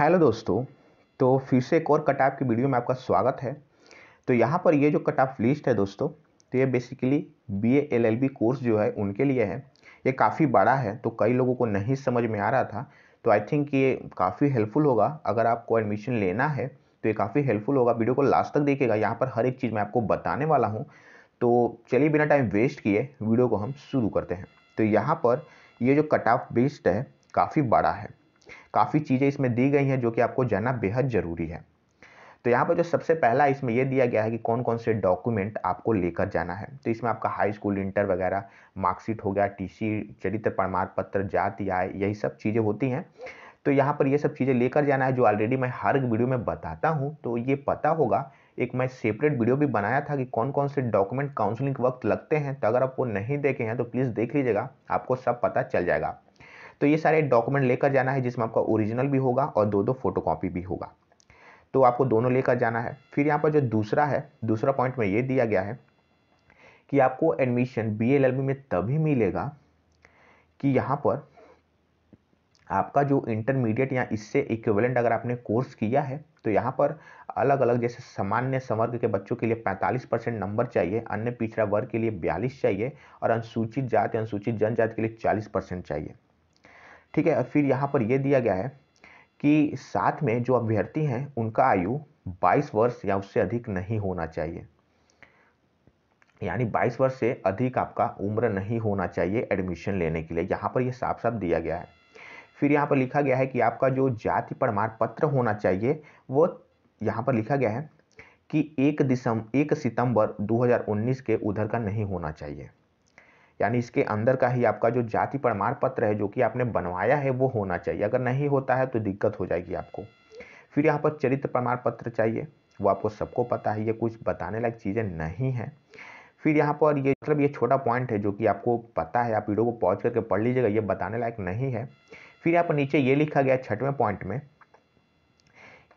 hello दोस्तों तो फिर से एक और कट ऑफ की वीडियो में आपका स्वागत है तो यहाँ पर ये जो कट ऑफ लिस्ट है दोस्तों तो ये basically B L L B course जो है उनके लिए है ये काफ़ी बड़ा है तो कई लोगों को नहीं समझ में आ रहा था तो आई थिंक ये काफ़ी हेल्पफुल होगा अगर आपको एडमिशन लेना है तो ये काफ़ी हेल्पफुल होगा वीडियो को लास्ट तक देखिएगा यहाँ पर हर एक चीज़ मैं आपको बताने वाला हूँ तो चलिए बिना टाइम वेस्ट किए वीडियो को हम शुरू करते हैं तो यहाँ पर ये जो कट ऑफ लिस्ट है काफ़ी बड़ा है काफ़ी चीज़ें इसमें दी गई हैं जो कि आपको जानना बेहद ज़रूरी है तो यहाँ पर जो सबसे पहला इसमें यह दिया गया है कि कौन कौन से डॉक्यूमेंट आपको लेकर जाना है तो इसमें आपका हाई स्कूल इंटर वगैरह मार्कशीट हो गया टीसी चरित्र प्रमाण पत्र जाति आय यही सब चीज़ें होती हैं तो यहाँ पर ये सब चीज़ें लेकर जाना है जो ऑलरेडी मैं हर वीडियो में बताता हूँ तो ये पता होगा एक मैं सेपरेट वीडियो भी बनाया था कि कौन कौन से डॉक्यूमेंट काउंसलिंग के वक्त लगते हैं तो अगर आप वो नहीं देखे हैं तो प्लीज़ देख लीजिएगा आपको सब पता चल जाएगा तो ये सारे डॉक्यूमेंट लेकर जाना है जिसमें आपका ओरिजिनल भी होगा और दो दो फोटोकॉपी भी होगा तो आपको दोनों लेकर जाना है फिर यहाँ पर जो दूसरा है दूसरा पॉइंट में ये दिया गया है कि आपको एडमिशन बी में तभी मिलेगा कि यहाँ पर आपका जो इंटरमीडिएट या इससे इक्विवेलेंट अगर आपने कोर्स किया है तो यहाँ पर अलग अलग जैसे सामान्य समर्ग के बच्चों के लिए 45 परसेंट नंबर चाहिए अन्य पिछड़ा वर्ग के लिए 42 चाहिए और अनुसूचित जाति अनुसूचित जनजाति के लिए 40 परसेंट चाहिए ठीक है फिर यहाँ पर यह दिया गया है कि साथ में जो अभ्यर्थी हैं उनका आयु 22 वर्ष या उससे अधिक नहीं होना चाहिए यानी 22 वर्ष से अधिक आपका उम्र नहीं होना चाहिए एडमिशन लेने के लिए यहाँ पर यह साफ साफ दिया गया है फिर यहाँ पर लिखा गया है कि आपका जो जाति प्रमाण पत्र होना चाहिए वो यहाँ पर लिखा गया है कि एक दिसंबर एक सितंबर 2019 के उधर का नहीं होना चाहिए यानी इसके अंदर का ही आपका जो जाति प्रमाण पत्र है जो कि आपने बनवाया है वो होना चाहिए अगर नहीं होता है तो दिक्कत हो जाएगी आपको फिर यहाँ पर चरित्र प्रमाण पत्र चाहिए वो आपको सबको पता है ये कुछ बताने लायक चीज़ें नहीं हैं फिर यहाँ पर ये मतलब ये छोटा पॉइंट है जो कि आपको पता है आप वीडियो को पॉज करके पढ़ लीजिएगा ये बताने लायक नहीं है फिर यहाँ पर नीचे ये लिखा गया छठवें पॉइंट में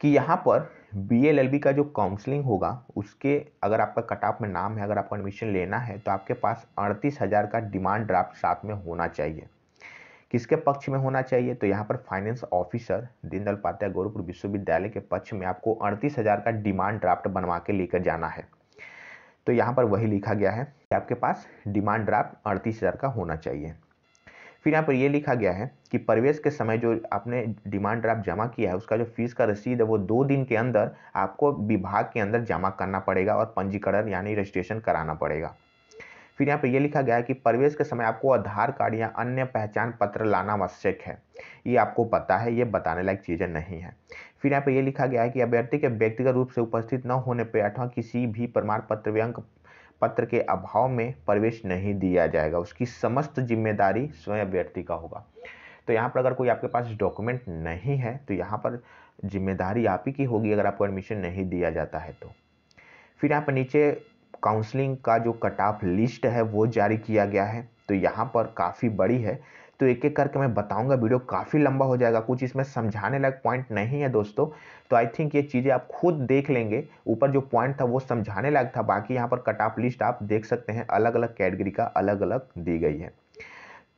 कि यहाँ पर बी का जो काउंसलिंग होगा उसके अगर आपका कट ऑफ में नाम है अगर आपको एडमिशन लेना है तो आपके पास अड़तीस हज़ार का डिमांड ड्राफ्ट साथ में होना चाहिए किसके पक्ष में होना चाहिए तो यहाँ पर फाइनेंस ऑफिसर दीनदयाल उपाध्याय गोरखपुर विश्वविद्यालय के पक्ष में आपको अड़तीस हज़ार का डिमांड ड्राफ्ट बनवा के लेकर जाना है तो यहाँ पर वही लिखा गया है कि आपके पास डिमांड ड्राफ्ट अड़तीस हज़ार का होना चाहिए फिर यहाँ पर ये लिखा गया है कि प्रवेश के समय जो आपने डिमांड ड्राफ्ट जमा किया है उसका जो फीस का रसीद है वो दो दिन के अंदर आपको विभाग के अंदर जमा करना पड़ेगा और पंजीकरण यानी रजिस्ट्रेशन कराना पड़ेगा फिर यहाँ पर यह लिखा गया है कि प्रवेश के समय आपको आधार कार्ड या अन्य पहचान पत्र लाना आवश्यक है ये आपको पता है ये बताने लायक चीज़ें नहीं है फिर यहाँ पर यह लिखा गया है कि अभ्यर्थी के व्यक्तिगत रूप से उपस्थित न होने पर अथवा किसी भी प्रमाण पत्र व्यंक पत्र के अभाव में प्रवेश नहीं दिया जाएगा उसकी समस्त जिम्मेदारी स्वयं व्यक्ति का होगा तो यहाँ पर अगर कोई आपके पास डॉक्यूमेंट नहीं है तो यहाँ पर जिम्मेदारी आप ही की होगी अगर आपको एडमिशन नहीं दिया जाता है तो फिर यहाँ पर नीचे काउंसलिंग का जो कट ऑफ लिस्ट है वो जारी किया गया है तो यहाँ पर काफ़ी बड़ी है तो एक एक करके मैं बताऊंगा वीडियो काफ़ी लंबा हो जाएगा कुछ इसमें समझाने लायक पॉइंट नहीं है दोस्तों तो आई थिंक ये चीज़ें आप खुद देख लेंगे ऊपर जो पॉइंट था वो समझाने लायक था बाकी यहाँ पर कट ऑफ लिस्ट आप देख सकते हैं अलग अलग कैटेगरी का अलग अलग दी गई है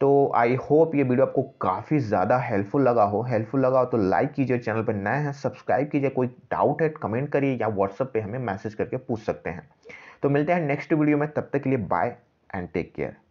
तो आई होप ये वीडियो आपको काफ़ी ज़्यादा हेल्पफुल लगा हो हेल्पफुल लगा हो तो लाइक कीजिए चैनल पर नए हैं सब्सक्राइब कीजिए कोई डाउट है कमेंट करिए या व्हाट्सएप पे हमें मैसेज करके पूछ सकते हैं तो मिलते हैं नेक्स्ट वीडियो में तब तक के लिए बाय एंड टेक केयर